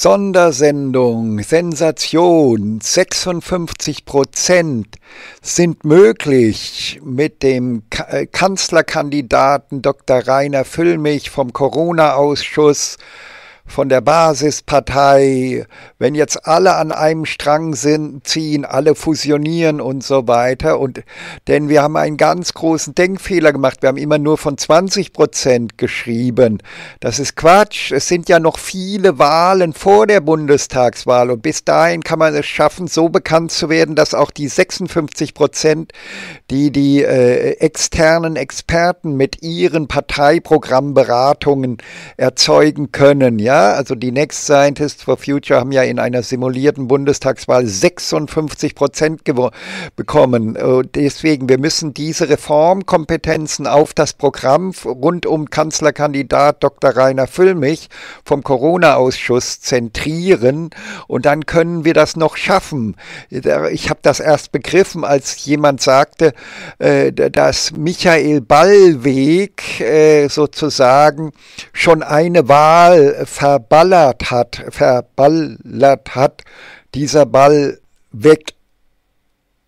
Sondersendung, Sensation, 56 Prozent sind möglich mit dem äh, Kanzlerkandidaten Dr. Rainer Füllmich vom Corona-Ausschuss von der Basispartei, wenn jetzt alle an einem Strang sind, ziehen, alle fusionieren und so weiter. Und denn wir haben einen ganz großen Denkfehler gemacht. Wir haben immer nur von 20 Prozent geschrieben. Das ist Quatsch. Es sind ja noch viele Wahlen vor der Bundestagswahl und bis dahin kann man es schaffen, so bekannt zu werden, dass auch die 56 Prozent, die die äh, externen Experten mit ihren Parteiprogrammberatungen erzeugen können, ja, also die Next Scientists for Future haben ja in einer simulierten Bundestagswahl 56 Prozent bekommen. Äh, deswegen, wir müssen diese Reformkompetenzen auf das Programm rund um Kanzlerkandidat Dr. Rainer Füllmich vom Corona-Ausschuss zentrieren und dann können wir das noch schaffen. Ich habe das erst begriffen, als jemand sagte, äh, dass Michael Ballweg äh, sozusagen schon eine Wahl ver verballert hat, verballert hat, dieser Ball weg.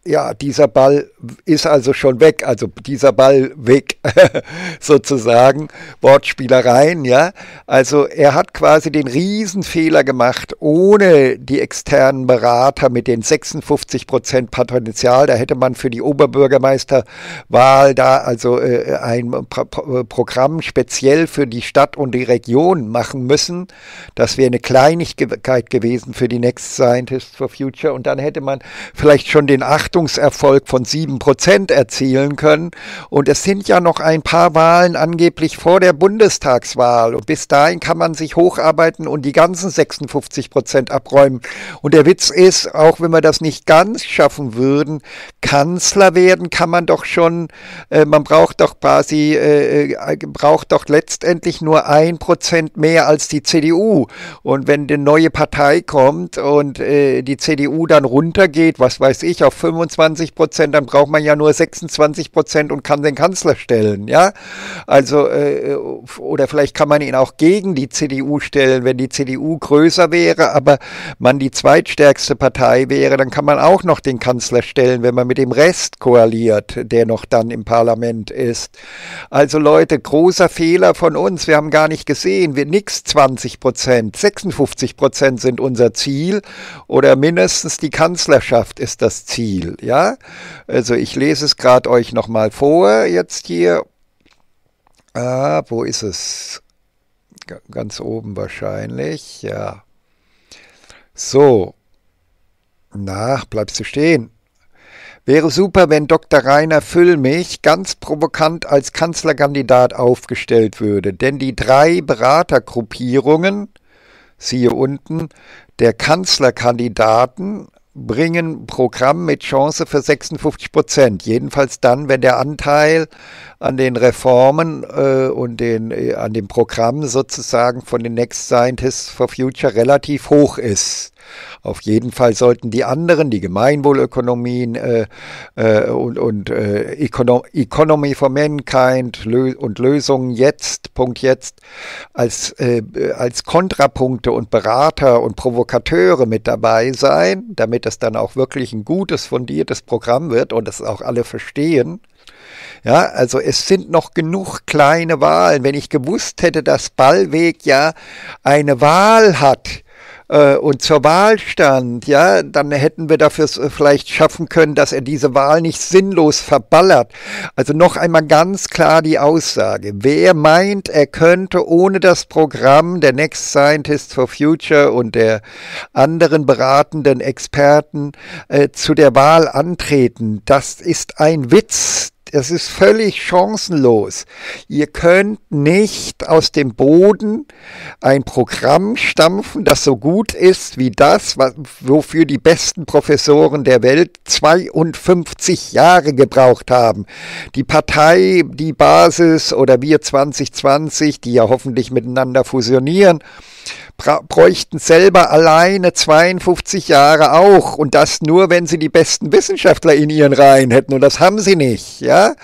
Ja, dieser Ball ist also schon weg, also dieser Ball weg, sozusagen, Wortspielereien, ja. Also er hat quasi den Riesenfehler gemacht, ohne die externen Berater mit den 56 Prozent Potenzial, da hätte man für die Oberbürgermeisterwahl da also äh, ein Pro äh, Programm speziell für die Stadt und die Region machen müssen. Das wäre eine Kleinigkeit gewesen für die Next Scientists for Future und dann hätte man vielleicht schon den Achtungserfolg von sieben 7 Prozent erzielen können. Und es sind ja noch ein paar Wahlen angeblich vor der Bundestagswahl. Und bis dahin kann man sich hocharbeiten und die ganzen 56 Prozent abräumen. Und der Witz ist, auch wenn wir das nicht ganz schaffen würden, Kanzler werden kann man doch schon, äh, man braucht doch quasi, äh, äh braucht doch letztendlich nur ein Prozent mehr als die CDU. Und wenn eine neue Partei kommt und äh, die CDU dann runtergeht, was weiß ich, auf 25 Prozent, dann braucht braucht man ja nur 26 Prozent und kann den Kanzler stellen, ja. Also, äh, oder vielleicht kann man ihn auch gegen die CDU stellen, wenn die CDU größer wäre, aber man die zweitstärkste Partei wäre, dann kann man auch noch den Kanzler stellen, wenn man mit dem Rest koaliert, der noch dann im Parlament ist. Also Leute, großer Fehler von uns. Wir haben gar nicht gesehen, wir nix 20 Prozent, 56 Prozent sind unser Ziel oder mindestens die Kanzlerschaft ist das Ziel, ja. Also also ich lese es gerade euch nochmal vor, jetzt hier. Ah, wo ist es? Ganz oben wahrscheinlich, ja. So. Na, bleibst du stehen. Wäre super, wenn Dr. Rainer Füllmich ganz provokant als Kanzlerkandidat aufgestellt würde, denn die drei Beratergruppierungen, siehe unten, der Kanzlerkandidaten bringen Programm mit Chance für 56 Prozent. Jedenfalls dann, wenn der Anteil an den Reformen äh, und den, äh, an dem Programm sozusagen von den Next Scientists for Future relativ hoch ist. Auf jeden Fall sollten die anderen, die Gemeinwohlökonomien äh, äh, und, und äh, Economy for Mankind lö und Lösungen jetzt, Punkt jetzt, als, äh, als Kontrapunkte und Berater und Provokateure mit dabei sein, damit es dann auch wirklich ein gutes, fundiertes Programm wird und es auch alle verstehen. Ja, also es sind noch genug kleine Wahlen. Wenn ich gewusst hätte, dass Ballweg ja eine Wahl hat, äh, und zur Wahl stand, ja, dann hätten wir dafür vielleicht schaffen können, dass er diese Wahl nicht sinnlos verballert. Also noch einmal ganz klar die Aussage. Wer meint, er könnte ohne das Programm der Next Scientist for Future und der anderen beratenden Experten äh, zu der Wahl antreten, das ist ein Witz es ist völlig chancenlos. Ihr könnt nicht aus dem Boden ein Programm stampfen, das so gut ist wie das, wofür die besten Professoren der Welt 52 Jahre gebraucht haben. Die Partei, die Basis oder wir 2020, die ja hoffentlich miteinander fusionieren, bräuchten selber alleine 52 Jahre auch und das nur, wenn sie die besten Wissenschaftler in ihren Reihen hätten und das haben sie nicht, ja?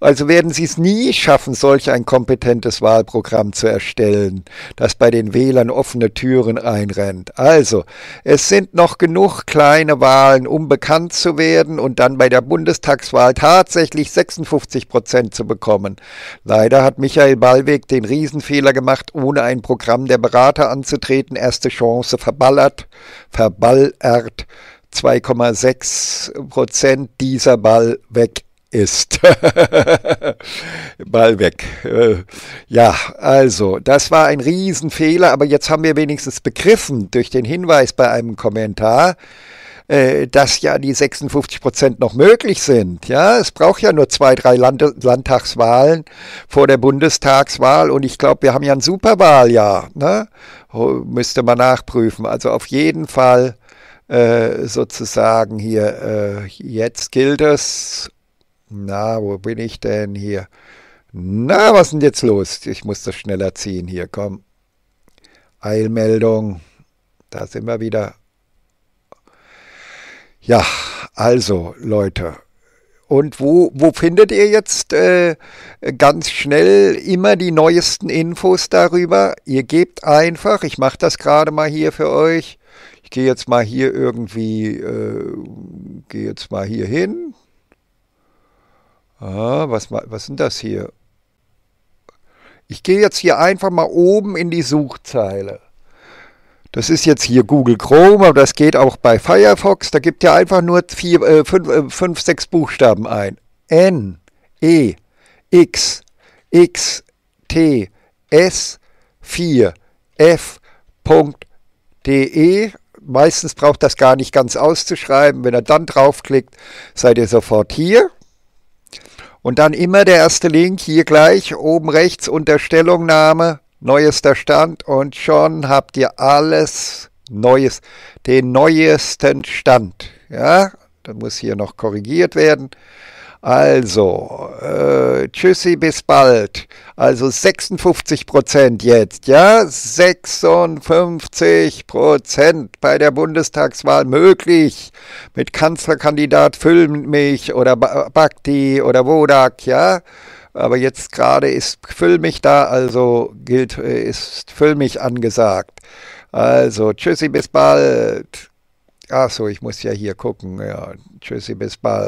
Also werden sie es nie schaffen, solch ein kompetentes Wahlprogramm zu erstellen, das bei den Wählern offene Türen einrennt. Also, es sind noch genug kleine Wahlen, um bekannt zu werden und dann bei der Bundestagswahl tatsächlich 56 Prozent zu bekommen. Leider hat Michael Ballweg den Riesenfehler gemacht, ohne ein Programm der Berater anzutreten angetreten, erste Chance verballert, verballert, 2,6 Prozent dieser Ball weg ist. Ball weg. Äh, ja, also, das war ein Riesenfehler, aber jetzt haben wir wenigstens begriffen durch den Hinweis bei einem Kommentar, äh, dass ja die 56 Prozent noch möglich sind. Ja, es braucht ja nur zwei, drei Land Landtagswahlen vor der Bundestagswahl und ich glaube, wir haben ja ein Superwahljahr. Ne? Müsste man nachprüfen. Also auf jeden Fall äh, sozusagen hier, äh, jetzt gilt es. Na, wo bin ich denn hier? Na, was ist denn jetzt los? Ich muss das schneller ziehen hier, komm. Eilmeldung. Da sind wir wieder. Ja, also Leute. Und wo, wo findet ihr jetzt äh, ganz schnell immer die neuesten Infos darüber? Ihr gebt einfach, ich mache das gerade mal hier für euch. Ich gehe jetzt mal hier irgendwie, äh, gehe jetzt mal hier hin. Ah, was, was sind das hier? Ich gehe jetzt hier einfach mal oben in die Suchzeile. Das ist jetzt hier Google Chrome, aber das geht auch bei Firefox. Da gibt ihr einfach nur vier, äh, fünf, äh, fünf, sechs Buchstaben ein. N, E, X, X, T, S, 4, F, Punkt, D, E. Meistens braucht das gar nicht ganz auszuschreiben. Wenn ihr dann draufklickt, seid ihr sofort hier. Und dann immer der erste Link hier gleich oben rechts unter Stellungnahme neuester Stand und schon habt ihr alles Neues, den neuesten Stand. Ja, da muss hier noch korrigiert werden. Also, äh, tschüssi, bis bald. Also 56 Prozent jetzt, ja? 56 Prozent bei der Bundestagswahl möglich. Mit Kanzlerkandidat Füllmich oder Bakti oder Wodak, ja? Aber jetzt gerade ist Füll mich da, also gilt, äh, ist Füll mich angesagt. Also, tschüssi, bis bald. Achso, ich muss ja hier gucken. Ja, tschüssi, bis bald.